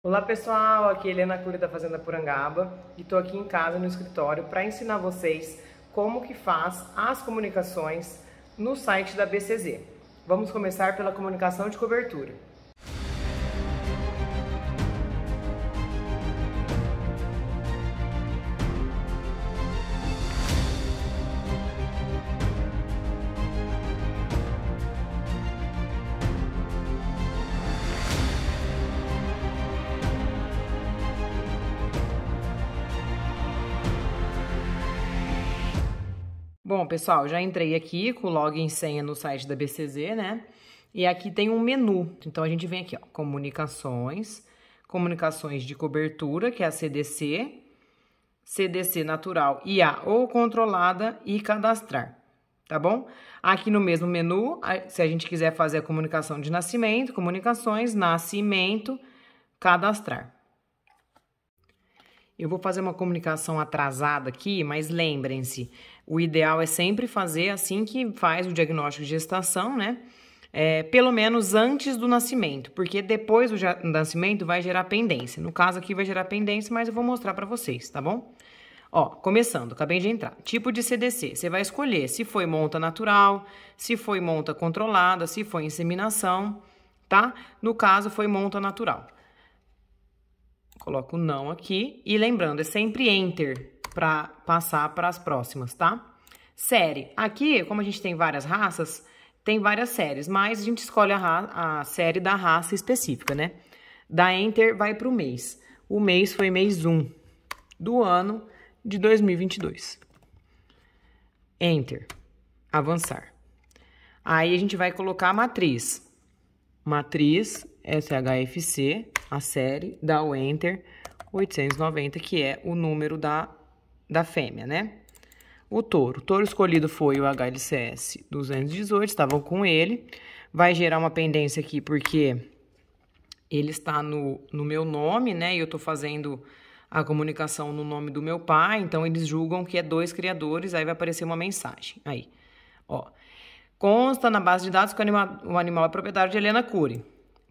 Olá pessoal, aqui é Helena Cury da Fazenda Porangaba e estou aqui em casa no escritório para ensinar vocês como que faz as comunicações no site da BCZ. Vamos começar pela comunicação de cobertura. Bom, pessoal, já entrei aqui com o login e senha no site da BCZ, né? E aqui tem um menu. Então a gente vem aqui, ó, comunicações, comunicações de cobertura, que é a CDC, CDC natural IA ou controlada e cadastrar, tá bom? Aqui no mesmo menu, se a gente quiser fazer a comunicação de nascimento, comunicações, nascimento, cadastrar. Eu vou fazer uma comunicação atrasada aqui, mas lembrem-se, o ideal é sempre fazer assim que faz o diagnóstico de gestação, né? É, pelo menos antes do nascimento, porque depois do nascimento vai gerar pendência. No caso aqui vai gerar pendência, mas eu vou mostrar para vocês, tá bom? Ó, começando, acabei de entrar. Tipo de CDC, você vai escolher se foi monta natural, se foi monta controlada, se foi inseminação, tá? No caso, foi monta natural. Coloco não aqui e lembrando, é sempre enter, para passar para as próximas, tá? Série. Aqui, como a gente tem várias raças, tem várias séries, mas a gente escolhe a, a série da raça específica, né? Da Enter vai para o mês. O mês foi mês 1 do ano de 2022. Enter. Avançar. Aí a gente vai colocar a matriz. Matriz SHFC, a série, dá o Enter 890, que é o número da da fêmea, né? O touro. O touro escolhido foi o HLCS 218, estavam com ele. Vai gerar uma pendência aqui porque ele está no, no meu nome, né? E eu estou fazendo a comunicação no nome do meu pai, então eles julgam que é dois criadores, aí vai aparecer uma mensagem. Aí, ó. Consta na base de dados que o animal, o animal é proprietário de Helena Cury,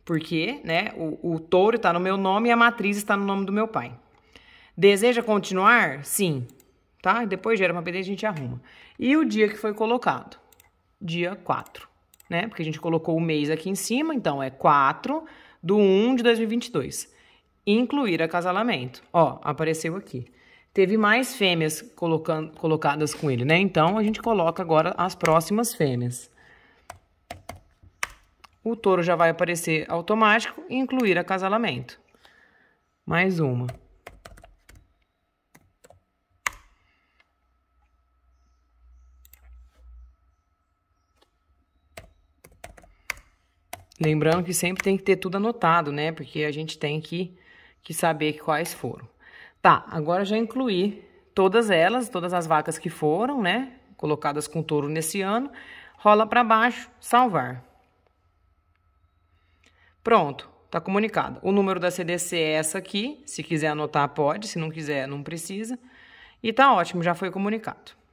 porque, né, o, o touro está no meu nome e a matriz está no nome do meu pai. Deseja continuar? Sim. Tá? Depois gera uma PD e a gente arruma. E o dia que foi colocado? Dia 4. Né? Porque a gente colocou o mês aqui em cima, então é 4 do 1 de 2022. Incluir acasalamento. Ó, apareceu aqui. Teve mais fêmeas colocando, colocadas com ele, né? Então, a gente coloca agora as próximas fêmeas. O touro já vai aparecer automático, incluir acasalamento. Mais uma. Lembrando que sempre tem que ter tudo anotado, né? Porque a gente tem que, que saber quais foram. Tá, agora já incluí todas elas, todas as vacas que foram, né? Colocadas com touro nesse ano. Rola para baixo, salvar. Pronto, tá comunicado. O número da CDC é essa aqui. Se quiser anotar, pode. Se não quiser, não precisa. E tá ótimo, já foi comunicado.